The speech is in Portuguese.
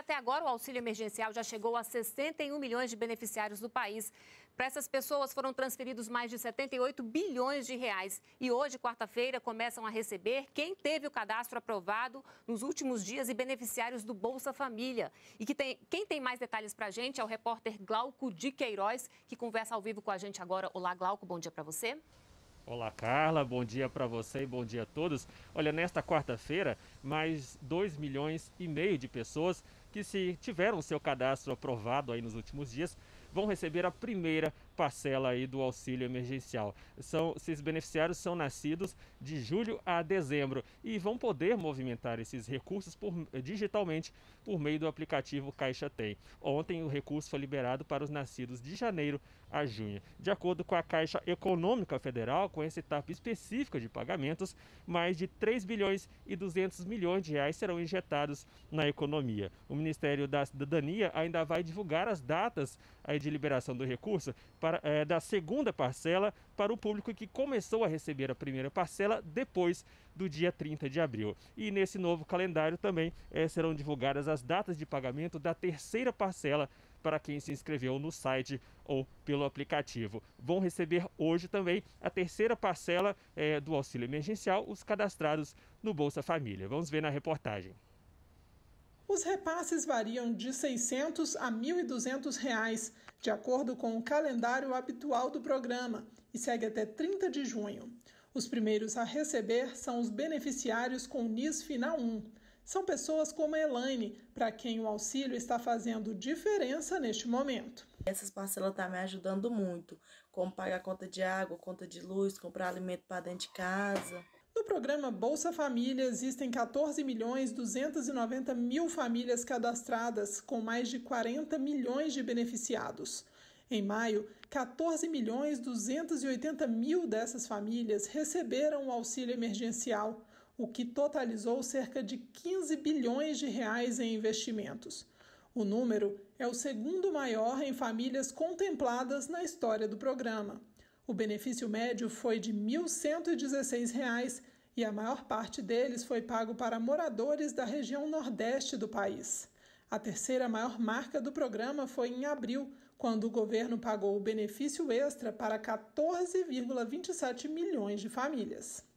até agora o auxílio emergencial já chegou a 61 milhões de beneficiários do país. Para essas pessoas foram transferidos mais de 78 bilhões de reais. E hoje, quarta-feira, começam a receber quem teve o cadastro aprovado nos últimos dias e beneficiários do Bolsa Família. E que tem, quem tem mais detalhes para a gente é o repórter Glauco de Queiroz, que conversa ao vivo com a gente agora. Olá, Glauco, bom dia para você. Olá, Carla. Bom dia para você e bom dia a todos. Olha, nesta quarta-feira, mais 2 milhões e meio de pessoas que se tiveram seu cadastro aprovado aí nos últimos dias vão receber a primeira parcela aí do auxílio emergencial. São, esses beneficiários são nascidos de julho a dezembro e vão poder movimentar esses recursos por, digitalmente por meio do aplicativo Caixa Tem. Ontem o recurso foi liberado para os nascidos de janeiro a junho. De acordo com a Caixa Econômica Federal, com essa etapa específica de pagamentos, mais de 3 bilhões e 200 milhões de reais serão injetados na economia. O Ministério da Cidadania ainda vai divulgar as datas aí de liberação do recurso para para, é, da segunda parcela para o público que começou a receber a primeira parcela depois do dia 30 de abril. E nesse novo calendário também é, serão divulgadas as datas de pagamento da terceira parcela para quem se inscreveu no site ou pelo aplicativo. Vão receber hoje também a terceira parcela é, do auxílio emergencial os cadastrados no Bolsa Família. Vamos ver na reportagem. Os repasses variam de R$ 600 a R$ 1.200, reais, de acordo com o calendário habitual do programa, e segue até 30 de junho. Os primeiros a receber são os beneficiários com NIS Final 1. São pessoas como a Elaine, para quem o auxílio está fazendo diferença neste momento. Essas parcelas estão tá me ajudando muito, como pagar conta de água, conta de luz, comprar alimento para dentro de casa programa Bolsa Família, existem 14 milhões 290 mil famílias cadastradas, com mais de 40 milhões de beneficiados. Em maio, 14 milhões 280 mil dessas famílias receberam o auxílio emergencial, o que totalizou cerca de 15 bilhões de reais em investimentos. O número é o segundo maior em famílias contempladas na história do programa. O benefício médio foi de R$ 1.116 e a maior parte deles foi pago para moradores da região nordeste do país. A terceira maior marca do programa foi em abril, quando o governo pagou o benefício extra para 14,27 milhões de famílias.